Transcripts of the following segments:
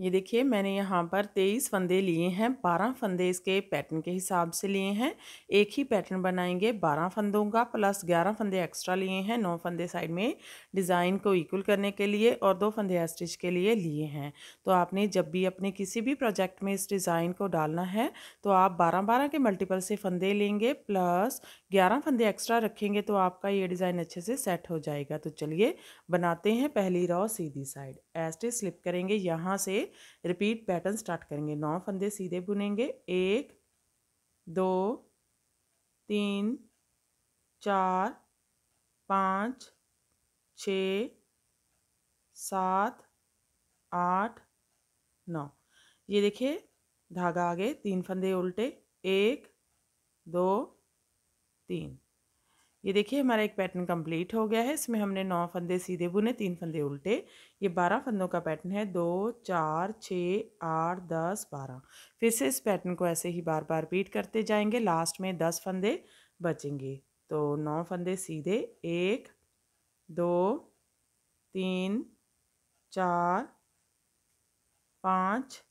ये देखिए मैंने यहाँ पर तेईस फंदे लिए हैं बारह फंदे इसके पैटर्न के हिसाब से लिए हैं एक ही पैटर्न बनाएंगे बारह फंदों का प्लस ग्यारह फंदे एक्स्ट्रा लिए हैं नौ फंदे साइड में डिज़ाइन को इक्वल करने के लिए और दो फंदे स्टिच के लिए लिए हैं तो आपने जब भी अपने किसी भी प्रोजेक्ट में इस डिज़ाइन को डालना है तो आप बारह बारह के मल्टीपल से फंदे लेंगे प्लस ग्यारह फंदे एक्स्ट्रा रखेंगे तो आपका ये डिज़ाइन अच्छे से सेट हो जाएगा तो चलिए बनाते हैं पहली रॉ सीधी साइड एस्टे स्लिप करेंगे यहाँ से रिपीट पैटर्न स्टार्ट करेंगे नौ फंदे सीधे बुनेंगे एक दो तीन चार पाँच छ सात आठ नौ ये देखिए धागा आगे तीन फंदे उल्टे एक दो तीन ये देखिए हमारा एक पैटर्न कंप्लीट हो गया है इसमें हमने नौ फंदे सीधे बुने तीन फंदे उल्टे ये बारह फंदों का पैटर्न है दो चार छः आठ दस बारह फिर से इस पैटर्न को ऐसे ही बार बार रिपीट करते जाएंगे लास्ट में दस फंदे बचेंगे तो नौ फंदे सीधे एक दो तीन चार पाँच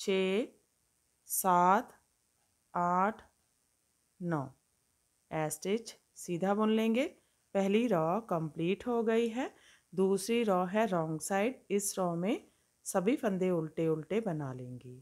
छ सात आठ नौ एस्टिच सीधा बुन लेंगे पहली रॉ कंप्लीट हो गई है दूसरी रॉ है रॉन्ग साइड इस रॉ में सभी फंदे उल्टे उल्टे बना लेंगी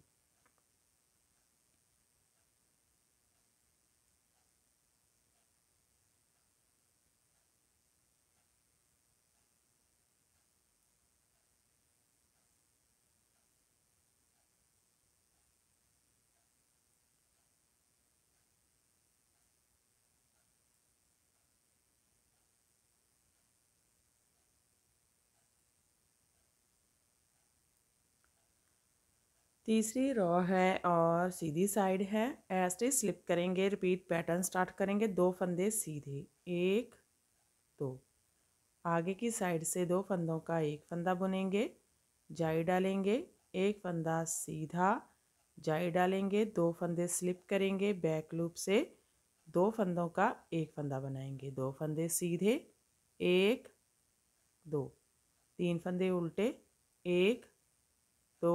तीसरी रॉ है और सीधी साइड है ऐसे स्लिप करेंगे रिपीट पैटर्न स्टार्ट करेंगे दो फंदे सीधे एक दो आगे की साइड से दो फंदों का एक फंदा बुनेंगे जाई डालेंगे एक फंदा सीधा जाई डालेंगे दो फंदे स्लिप करेंगे बैक लूप से दो फंदों का एक फंदा बनाएंगे दो फंदे सीधे एक दो तीन फंदे उल्टे एक दो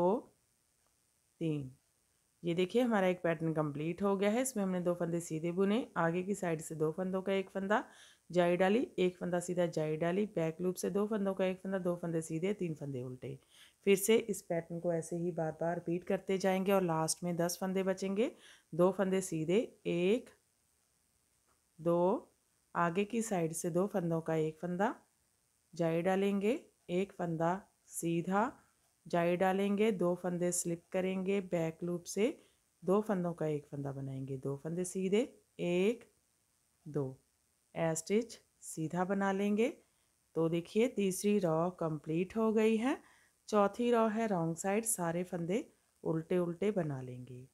तीन ये देखिए हमारा एक पैटर्न कंप्लीट हो गया है इसमें हमने दो फंदे सीधे बुने आगे की साइड से दो फंदों का एक फंदा जाई डाली एक फंदा सीधा जाई डाली बैक लूप से दो फंदों का एक फंदा दो फंदे सीधे तीन फंदे उल्टे फिर से इस पैटर्न को ऐसे ही बार बार रिपीट करते जाएंगे और लास्ट में दस फंदे बचेंगे दो फंदे सीधे एक दो आगे की साइड से दो फंदों का एक फंदा जाई डालेंगे एक फंदा सीधा जाई डालेंगे दो फंदे स्लिप करेंगे बैक लूप से दो फंदों का एक फंदा बनाएंगे दो फंदे सीधे एक दो ए स्टिच सीधा बना लेंगे तो देखिए तीसरी रॉ कंप्लीट हो गई है चौथी रॉ है रॉन्ग साइड सारे फंदे उल्टे उल्टे बना लेंगे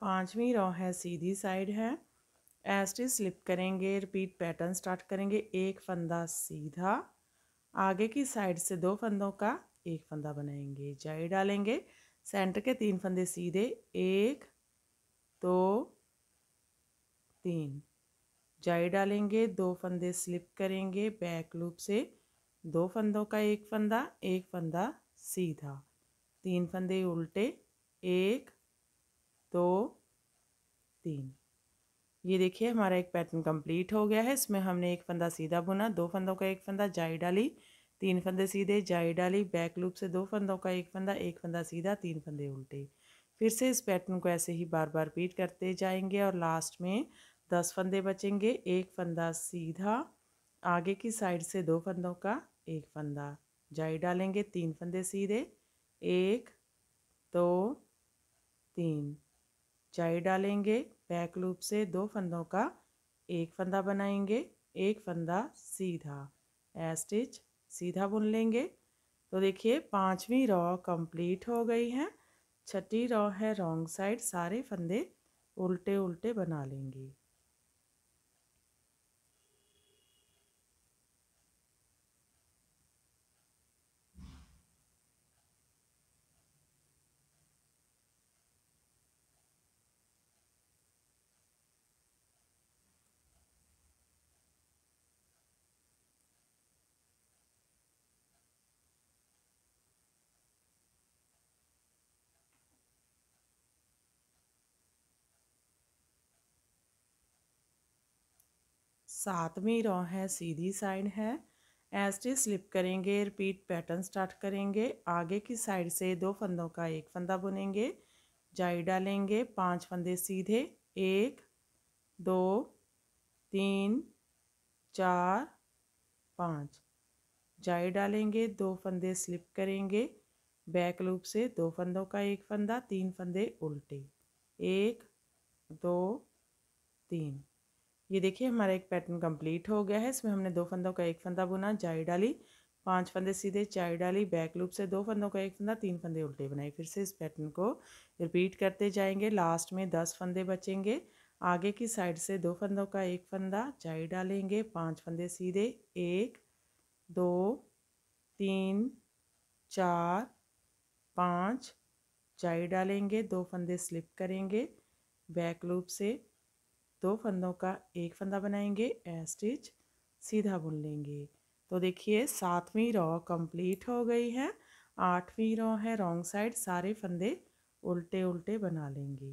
पांचवी रॉ है सीधी साइड है एस्टी स्लिप करेंगे रिपीट पैटर्न स्टार्ट करेंगे एक फंदा सीधा आगे की साइड से दो फंदों का एक फंदा बनाएंगे जाई डालेंगे सेंटर के तीन फंदे सीधे एक दो तीन जाई डालेंगे दो फंदे स्लिप करेंगे बैक लूप से दो फंदों का एक फंदा एक फंदा सीधा तीन फंदे उल्टे एक दो तीन ये देखिए हमारा एक पैटर्न कंप्लीट हो गया है इसमें हमने एक फंदा सीधा बुना दो फंदों का एक फंदा जाई डाली तीन फंदे सीधे जाई डाली बैक लूप से दो फंदों का एक फंदा एक फंदा सीधा तीन फंदे उल्टे फिर से इस पैटर्न को ऐसे ही बार बार रिपीट करते जाएंगे और लास्ट में दस फंदे बचेंगे एक फंदा सीधा आगे की साइड से दो फंदों का एक फंदा जाई डालेंगे तीन फंदे सीधे एक दो तीन जाई डालेंगे बैक लूप से दो फंदों का एक फंदा बनाएंगे एक फंदा सीधा एस्टिच सीधा बुन लेंगे तो देखिए पांचवी रॉ कंप्लीट हो गई है छठी रॉ है रॉन्ग साइड सारे फंदे उल्टे उल्टे बना लेंगी सातवीं रॉ है सीधी साइड है एस्टी स्लिप करेंगे रिपीट पैटर्न स्टार्ट करेंगे आगे की साइड से दो फंदों का एक फंदा बुनेंगे जाई डालेंगे पांच फंदे सीधे एक दो तीन चार पाँच जाई डालेंगे दो फंदे स्लिप करेंगे बैक लूप से दो फंदों का एक फंदा तीन फंदे उल्टे एक दो तीन ये देखिए हमारा एक पैटर्न कंप्लीट हो गया है इसमें हमने दो फंदों का एक फंदा बुना जाई डाली पांच फंदे सीधे चाय डाली बैक लूप से दो फंदों का एक फंदा तीन फंदे उल्टे बनाए फिर से इस पैटर्न को रिपीट करते जाएंगे लास्ट में दस फंदे बचेंगे आगे की साइड से दो फंदों का एक फंदा चाय डालेंगे पांच फंदे सीधे एक दो तीन चार पाँच चाई डालेंगे दो फंदे स्लिप करेंगे बैक लूप से दो फंदों का एक फंदा बनाएंगे ए स्टिच सीधा बुन लेंगे तो देखिए सातवीं रॉ कंप्लीट हो गई है आठवीं रॉ है रॉन्ग साइड सारे फंदे उल्टे उल्टे बना लेंगे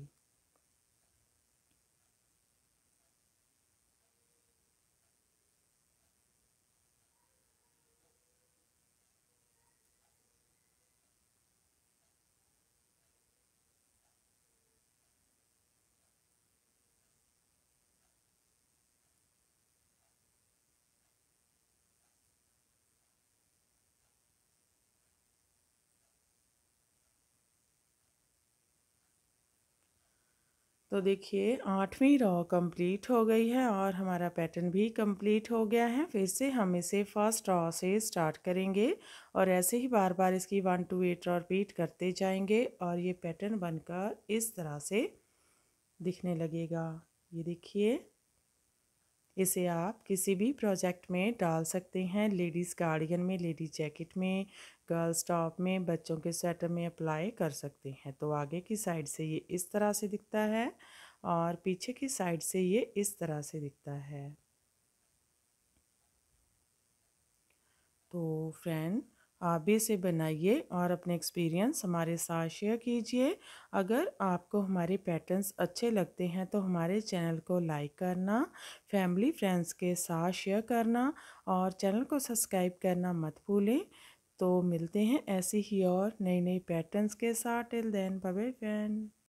तो देखिए आठवीं रॉ कंप्लीट हो गई है और हमारा पैटर्न भी कंप्लीट हो गया है फिर से हम इसे फर्स्ट रॉ से स्टार्ट करेंगे और ऐसे ही बार बार इसकी one two eight row repeat करते जाएंगे और ये पैटर्न बनकर इस तरह से दिखने लगेगा ये देखिए इसे आप किसी भी प्रोजेक्ट में डाल सकते हैं लेडीज़ गार्डियन में लेडीज़ जैकेट में गर्ल्स टॉप में बच्चों के स्वेटर में अप्लाई कर सकते हैं तो आगे की साइड से ये इस तरह से दिखता है और पीछे की साइड से ये इस तरह से दिखता है तो फ्रेंड आप भी इसे बनाइए और अपने एक्सपीरियंस हमारे साथ शेयर कीजिए अगर आपको हमारे पैटर्न्स अच्छे लगते हैं तो हमारे चैनल को लाइक करना फैमिली फ्रेंड्स के साथ शेयर करना और चैनल को सब्सक्राइब करना मत भूलें तो मिलते हैं ऐसे ही और नई नई पैटर्न्स के साथ टिल देन बाय फ्रेंड